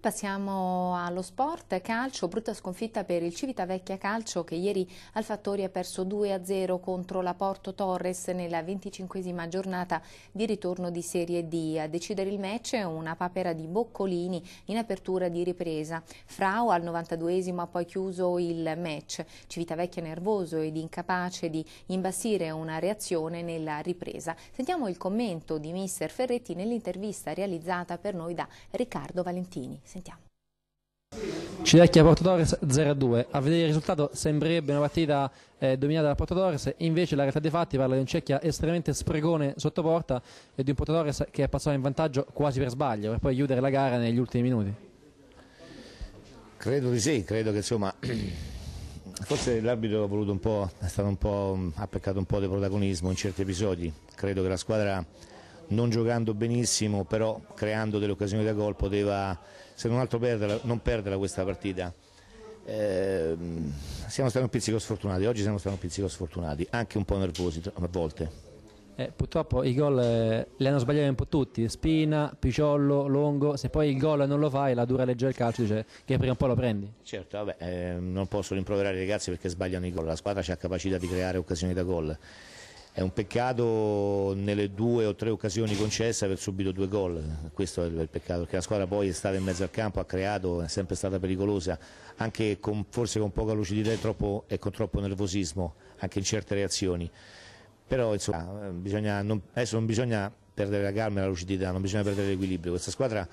passiamo allo sport, calcio, brutta sconfitta per il Civitavecchia Calcio che ieri al Fattori ha perso 2-0 contro la Porto Torres nella 25esima giornata di ritorno di Serie D. A decidere il match è una papera di Boccolini in apertura di ripresa. Frau al 92esimo ha poi chiuso il match. Civitavecchia nervoso ed incapace di imbastire una reazione nella ripresa. Sentiamo il commento di mister Ferretti nell'intervista realizzata per noi da Riccardo Valentini. Sentiamo. Cilecchia Porto Torres 0-2. A vedere il risultato sembrerebbe una partita eh, dominata da Porto Torres, invece la realtà dei fatti parla di un Cecchia estremamente spregone sotto porta e di un Porto Torres che è passato in vantaggio quasi per sbaglio per poi chiudere la gara negli ultimi minuti. Credo di sì, credo che insomma forse l'arbitro ha voluto un po', un ha peccato un po' di protagonismo in certi episodi. Credo che la squadra non giocando benissimo, però creando delle occasioni da gol poteva se non altro perderla, non perderla questa partita. Eh, siamo stati un pizzico sfortunati, oggi siamo stati un pizzico sfortunati, anche un po' nervosi a volte. Eh, purtroppo i gol eh, li hanno sbagliati un po' tutti, Spina, Piciollo, Longo, se poi il gol non lo fai la dura legge del calcio dice che prima o poi lo prendi. Certo, vabbè, eh, non posso rimproverare i ragazzi perché sbagliano i gol, la squadra ha capacità di creare occasioni da gol. È un peccato nelle due o tre occasioni concesse aver subito due gol, questo è il peccato, perché la squadra poi è stata in mezzo al campo, ha creato, è sempre stata pericolosa, anche con, forse con poca lucidità e, troppo, e con troppo nervosismo, anche in certe reazioni. Però insomma, eh, bisogna, non, adesso non bisogna perdere la calma e la lucidità, non bisogna perdere l'equilibrio. Questa squadra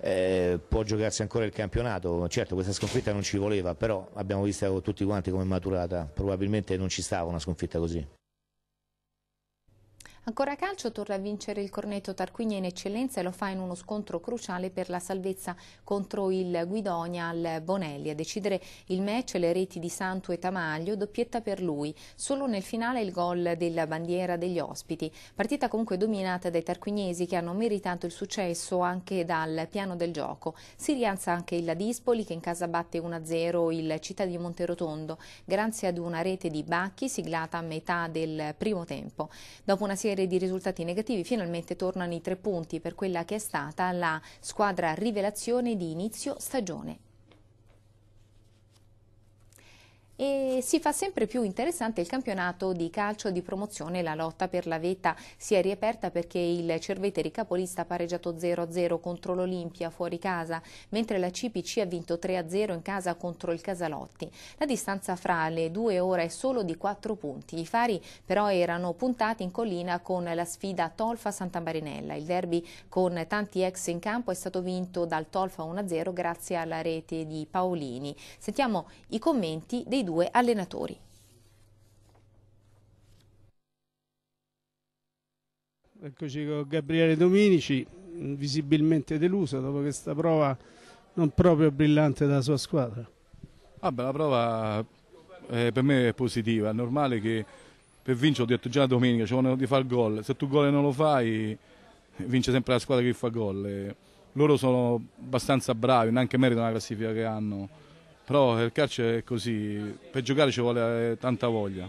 eh, può giocarsi ancora il campionato, certo questa sconfitta non ci voleva, però abbiamo visto tutti quanti come è maturata, probabilmente non ci stava una sconfitta così. Ancora calcio torna a vincere il Corneto Tarquinia in eccellenza e lo fa in uno scontro cruciale per la salvezza contro il Guidonia al Bonelli. A decidere il match le reti di Santu e Tamaglio, doppietta per lui. Solo nel finale il gol della bandiera degli ospiti. Partita comunque dominata dai tarquiniesi che hanno meritato il successo anche dal piano del gioco. Si rialza anche il Ladispoli che in casa batte 1-0 il Città di Monterotondo grazie ad una rete di Bacchi siglata a metà del primo tempo. Dopo una serie serie di risultati negativi finalmente tornano i tre punti per quella che è stata la squadra rivelazione di inizio stagione. E si fa sempre più interessante il campionato di calcio di promozione la lotta per la vetta si è riaperta perché il Cerveteri capolista ha pareggiato 0-0 contro l'Olimpia fuori casa mentre la CPC ha vinto 3-0 in casa contro il Casalotti la distanza fra le due ore è solo di 4 punti i fari però erano puntati in collina con la sfida Tolfa-Santa Marinella il derby con tanti ex in campo è stato vinto dal Tolfa 1-0 grazie alla rete di Paolini sentiamo i commenti dei due allenatori. Eccoci con Gabriele Dominici, visibilmente deluso dopo questa prova non proprio brillante della sua squadra. Ah beh, la prova eh, per me è positiva, è normale che per vincere, ho detto già la domenica, ci vogliono di fare gol, se tu gol non lo fai vince sempre la squadra che fa gol. Loro sono abbastanza bravi, neanche meritano la classifica che hanno però il calcio è così, per giocare ci vuole eh, tanta voglia.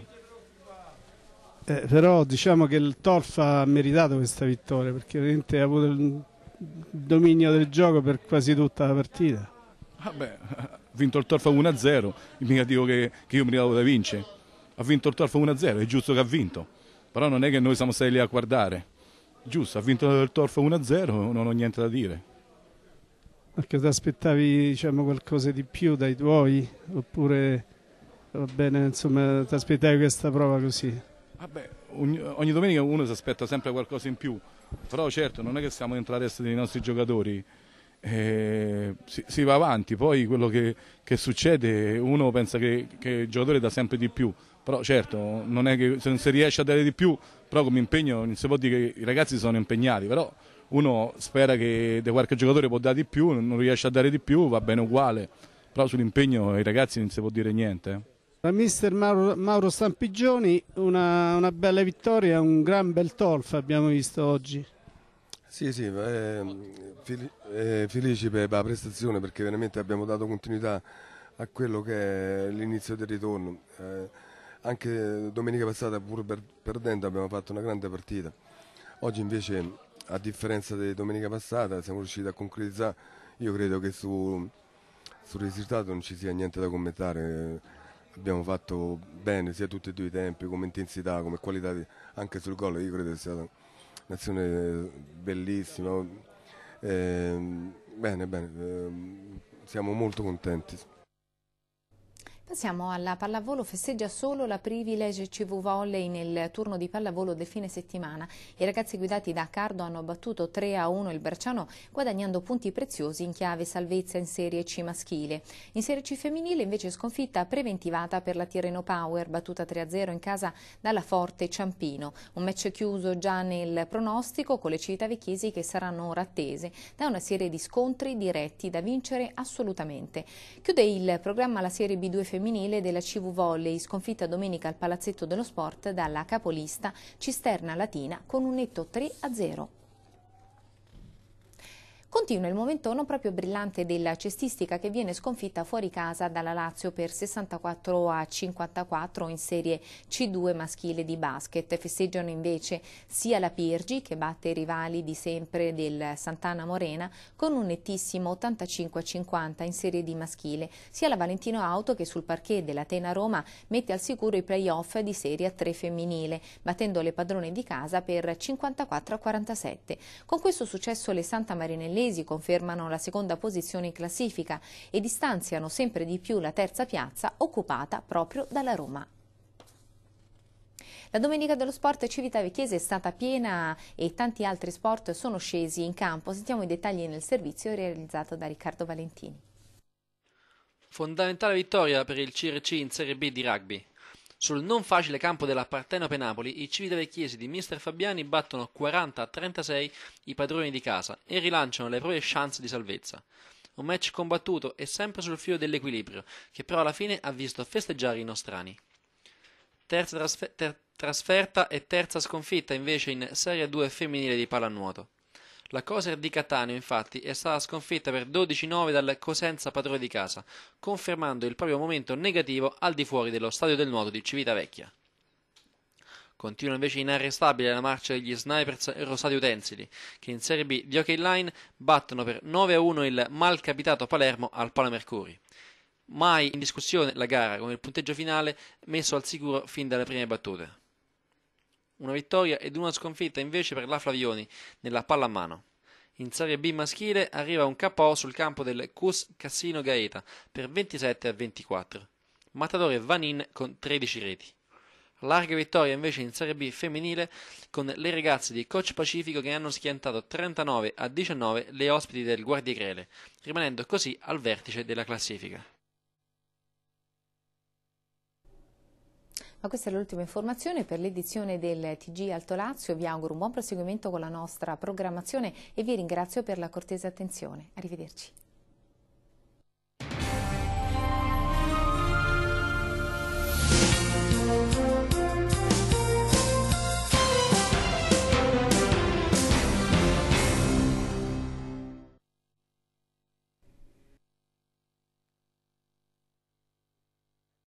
Eh, però diciamo che il Torfa ha meritato questa vittoria perché veramente ha avuto il dominio del gioco per quasi tutta la partita. Vabbè, ah, ha vinto il Torfa 1-0, mica dico che, che io mi davo da vincere. Ha vinto il Torfa 1-0, è giusto che ha vinto, però non è che noi siamo stati lì a guardare. Giusto, ha vinto il Torfa 1-0, non ho niente da dire. Perché ti aspettavi diciamo, qualcosa di più dai tuoi? Oppure va bene, insomma, ti aspettavi questa prova così? Vabbè, ogni, ogni domenica uno si aspetta sempre qualcosa in più, però certo non è che siamo dentro la testa dei nostri giocatori. Eh, si, si, va avanti, poi quello che, che succede uno pensa che, che, il giocatore dà sempre di più, però certo non è che se non si riesce a dare di più, però come impegno non si può dire che i ragazzi sono impegnati, però uno spera che da qualche giocatore può dare di più, non riesce a dare di più, va bene uguale, però sull'impegno ai ragazzi non si può dire niente. Da eh. mister Mauro, Mauro Stampigioni una, una, bella vittoria, un gran bel tolf abbiamo visto oggi. Sì, sì, eh, fel eh, felici per la prestazione perché veramente abbiamo dato continuità a quello che è l'inizio del ritorno. Eh, anche domenica passata pur per perdendo abbiamo fatto una grande partita. Oggi invece a differenza di domenica passata siamo riusciti a concretizzare, io credo che su, sul risultato non ci sia niente da commentare, abbiamo fatto bene sia tutti e due i tempi, come intensità, come qualità, di, anche sul gol io credo che sia un'azione bellissima, eh, bene bene, eh, siamo molto contenti. Passiamo alla pallavolo, festeggia solo la Privilege CV Volley nel turno di pallavolo del fine settimana. I ragazzi guidati da Cardo hanno battuto 3 a 1 il Bracciano guadagnando punti preziosi in chiave salvezza in Serie C maschile. In Serie C femminile invece sconfitta preventivata per la Tirreno Power battuta 3 a 0 in casa dalla Forte Ciampino. Un match chiuso già nel pronostico con le città vecchiesi che saranno ora attese da una serie di scontri diretti da vincere assolutamente. Chiude il programma la Serie B2 femminile femminile della CV Volley, sconfitta domenica al Palazzetto dello Sport dalla capolista Cisterna Latina con un netto 3 a 0. Continua il momento non proprio brillante della cestistica che viene sconfitta fuori casa dalla Lazio per 64 a 54 in serie C2 maschile di basket. Festeggiano invece sia la Pirgi che batte i rivali di sempre del Sant'Anna Morena con un nettissimo 85 a 50 in serie di maschile, sia la Valentino Auto che sul parquet dell'Atena Roma mette al sicuro i playoff di serie 3 femminile, battendo le padrone di casa per 54 a 47. Con questo successo le Santa Marinelli inglesi confermano la seconda posizione in classifica e distanziano sempre di più la terza piazza occupata proprio dalla Roma. La domenica dello sport Civitavecchiese è stata piena e tanti altri sport sono scesi in campo. Sentiamo i dettagli nel servizio realizzato da Riccardo Valentini. Fondamentale vittoria per il CRC in Serie B di rugby. Sul non facile campo della Partenope Napoli, i civitavecchiesi di mister Fabiani battono 40-36 i padroni di casa e rilanciano le proprie chance di salvezza. Un match combattuto e sempre sul filo dell'equilibrio, che però alla fine ha visto festeggiare i nostrani. Terza trasfer- ter- trasferta e terza sconfitta invece in Serie 2 femminile di pallanuoto. La Coser di Catania infatti è stata sconfitta per 12-9 dal Cosenza padrone di casa, confermando il proprio momento negativo al di fuori dello stadio del nuoto di Civitavecchia. Continua invece inarrestabile la marcia degli snipers rosati utensili, che in Serie B di Hockey Line battono per 9-1 il malcapitato Palermo al Palo Mercuri. Mai in discussione la gara con il punteggio finale messo al sicuro fin dalle prime battute una vittoria ed una sconfitta invece per la Flavioni nella pallamano. In Serie B maschile arriva un KO sul campo del Cus Cassino Gaeta per 27 a 24. Matadore Vanin con 13 reti. Larga vittoria invece in Serie B femminile con le ragazze di Coach Pacifico che hanno schiantato 39 a 19 le ospiti del Guardiagrele, rimanendo così al vertice della classifica. Ma questa è l'ultima informazione per l'edizione del TG Alto Lazio. Vi auguro un buon proseguimento con la nostra programmazione e vi ringrazio per la cortese attenzione. Arrivederci.